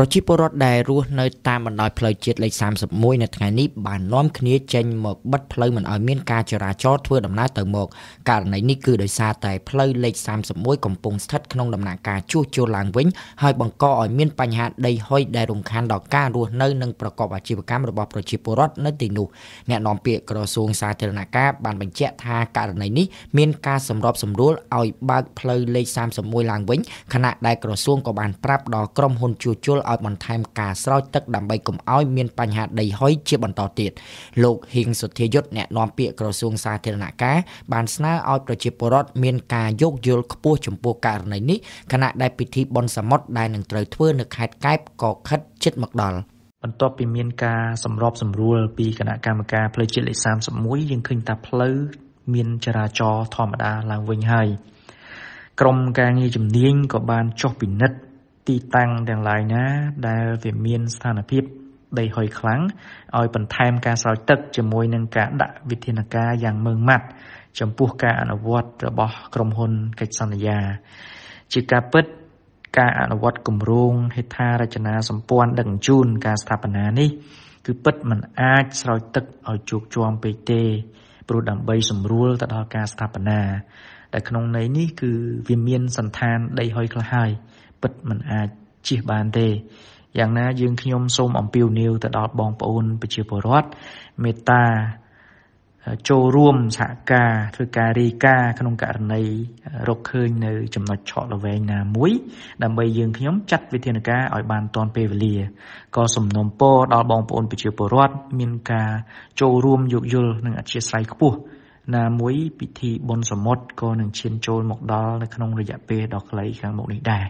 ប្រជាពលរដ្ឋដែលរស់នៅតាមបណ្ដោយផ្លូវជាតិលេខ31នៅថ្ងៃនេះបាននាំគ្នាចេញមកបិទផ្លូវមិនឲ្យមានការចរាចរធ្វើដំណើរទៅមកករណីនេះគឺដោយសារតែផ្លូវលេខ31កំពុងស្ថិតក្នុងដំណាក់កាលជួសជុលឡើងវិញហើយបង្កឲ្យមានបញ្ហាដីហុយដែលរំខានដល់ការរស់នៅនិងប្រកបអាជីវកម្មរបស់ប្រជាពលរដ្ឋនៅទីនោះអ្នកនាំពាក្យក្រសួងសាធារណការបានបញ្ជាក់ថាករណីនេះមានការសម្របសម្រួលឲ្យបើកផ្លូវលេខ31ឡើងវិញខណៈដែលក្រសួងក៏បានប្រាប់ដល់ក្រុមហ៊ុនជួសជុលឲ្យបន្ថែមការស្រោចទឹកដើម្បីកុំឲ្យមានបញ្ហាដីហុយជាបន្តទៀតលោកហៀងសុធាយុទ្ធអ្នកនាំពាក្យក្រសួងសាធារណការបានស្នើឲ្យប្រជាពលរដ្ឋមានការយោគយល់ខ្ពស់ចំពោះករណីនេះខណៈដែលពិធីបុណ្យសមុទ្រដែលនឹងត្រូវធ្វើ នៅខេត្តកែបក៏ខិតជិតមកដល់បន្ទាប់ពីមានការសម្របសម្រួល ពីគណៈកម្មការផ្លូវជាតិលេខ31យើងឃើញថាផ្លូវមានចរាចរណ៍ធម្មតាឡើងវិញហើយក្រមការងារជំនាញក៏បាន ចុះពិនិត្យទីតាំងទាំងឡាយណាដែលវាមានស្ថានភាពដីហុយខ្លាំងឲ្យបន្ថែមការស្រោចទឹកជាមួយនឹងការដាក់វិធានការយ៉ាងម៉ឺងម៉ាត់ចំពោះការអនុវត្តរបស់ក្រុមហ៊ុនកិច្ចសន្យាជាការពិតការអនុវត្តគម្រោងហេដ្ឋារចនាសម្ព័ន្ធដឹកជញ្ជូនការស្ថាបនានេះគឺពិតមិនអាចស្រោចទឹកឲ្យជោគជ័មពេកទេព្រោះដើម្បីសម្រួលទៅដល់ការស្ថាបនាដែលក្នុងន័យនេះគឺវាមានសន្តានដីហុយខ្លះហើយពិតមិនអាចជៀសបានទេយ៉ាងណាយើងខ្ញុំសូមអំពាវនាវទៅដល់បងប្អូន ប្រជាពលរដ្ឋមេត្តាចូលរួមសហការធ្វើការរាយការណ៍ក្នុងករណីរកឃើញនៅ ចំណុចឆក់ល្វែងណាមួយដើម្បីយើងខ្ញុំចាត់វិធានការឲ្យបានទាន់ពេលវេលាក៏សំណូមពរដល់បងប្អូនប្រជាពលរដ្ឋមានការចូលរួមយោគយល់និងអធិស្ឋានខ្ពស់ណាមួយ ពិធីបុណ្យសមុទ្រក៏នឹងឈាន ចូលមកដល់នៅក្នុងរយៈពេលដ៏ខ្លី ខាងមុខនេះដែរ